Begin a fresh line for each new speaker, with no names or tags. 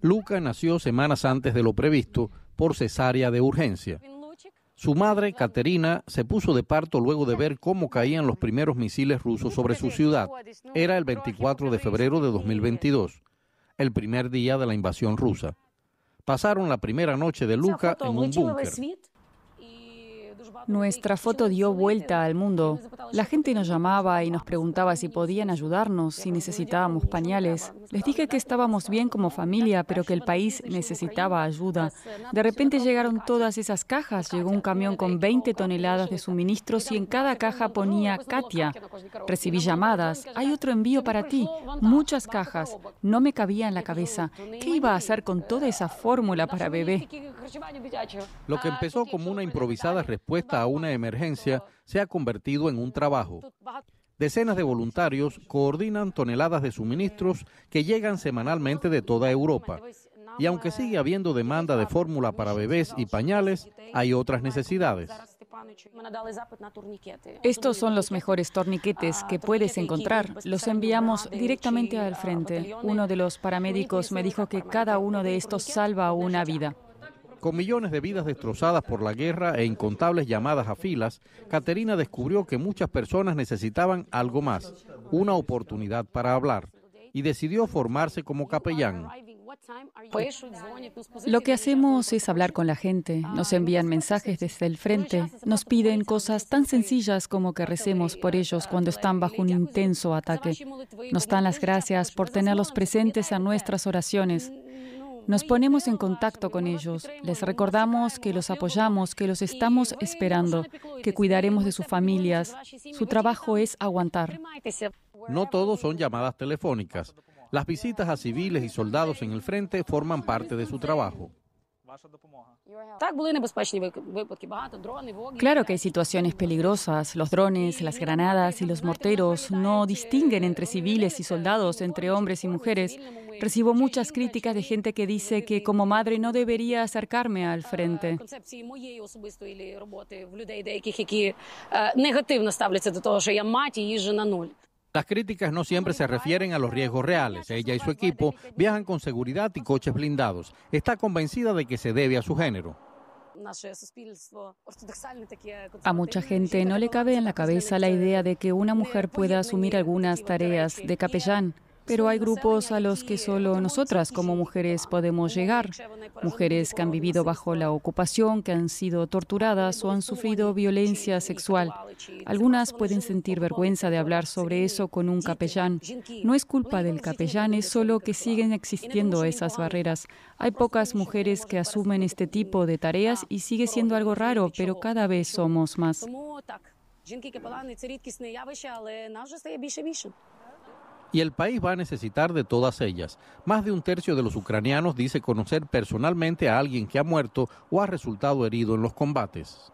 Luca nació semanas antes de lo previsto por cesárea de urgencia. Su madre, Caterina se puso de parto luego de ver cómo caían los primeros misiles rusos sobre su ciudad. Era el 24 de febrero de 2022, el primer día de la invasión rusa. Pasaron la primera noche de Luca en un búnker.
Nuestra foto dio vuelta al mundo. La gente nos llamaba y nos preguntaba si podían ayudarnos, si necesitábamos pañales. Les dije que estábamos bien como familia, pero que el país necesitaba ayuda. De repente llegaron todas esas cajas. Llegó un camión con 20 toneladas de suministros y en cada caja ponía Katia. Recibí llamadas. Hay otro envío para ti. Muchas cajas. No me cabía en la cabeza. ¿Qué iba a hacer con toda esa fórmula para bebé?
Lo que empezó como una improvisada respuesta a una emergencia se ha convertido en un trabajo. Decenas de voluntarios coordinan toneladas de suministros que llegan semanalmente de toda Europa. Y aunque sigue habiendo demanda de fórmula para bebés y pañales, hay otras necesidades.
Estos son los mejores torniquetes que puedes encontrar. Los enviamos directamente al frente. Uno de los paramédicos me dijo que cada uno de estos salva una vida.
Con millones de vidas destrozadas por la guerra e incontables llamadas a filas, Caterina descubrió que muchas personas necesitaban algo más, una oportunidad para hablar, y decidió formarse como capellán. Lo que hacemos es hablar con la gente,
nos envían mensajes desde el frente, nos piden cosas tan sencillas como que recemos por ellos cuando están bajo un intenso ataque. Nos dan las gracias por tenerlos presentes a nuestras oraciones. Nos ponemos en contacto con ellos, les recordamos que los apoyamos, que los estamos esperando, que cuidaremos de sus familias. Su trabajo es aguantar.
No todos son llamadas telefónicas. Las visitas a civiles y soldados en el frente forman parte de su trabajo.
Claro que hay situaciones peligrosas. Los drones, las granadas y los morteros no distinguen entre civiles y soldados, entre hombres y mujeres. Recibo muchas críticas de gente que dice que como madre no debería acercarme al frente.
Las críticas no siempre se refieren a los riesgos reales. Ella y su equipo viajan con seguridad y coches blindados. Está convencida de que se debe a su género.
A mucha gente no le cabe en la cabeza la idea de que una mujer pueda asumir algunas tareas de capellán pero hay grupos a los que solo nosotras como mujeres podemos llegar, mujeres que han vivido bajo la ocupación, que han sido torturadas o han sufrido violencia sexual. Algunas pueden sentir vergüenza de hablar sobre eso con un capellán. No es culpa del capellán, es solo que siguen existiendo esas barreras. Hay pocas mujeres que asumen este tipo de tareas y sigue siendo algo raro, pero cada vez somos más
y el país va a necesitar de todas ellas. Más de un tercio de los ucranianos dice conocer personalmente a alguien que ha muerto o ha resultado herido en los combates.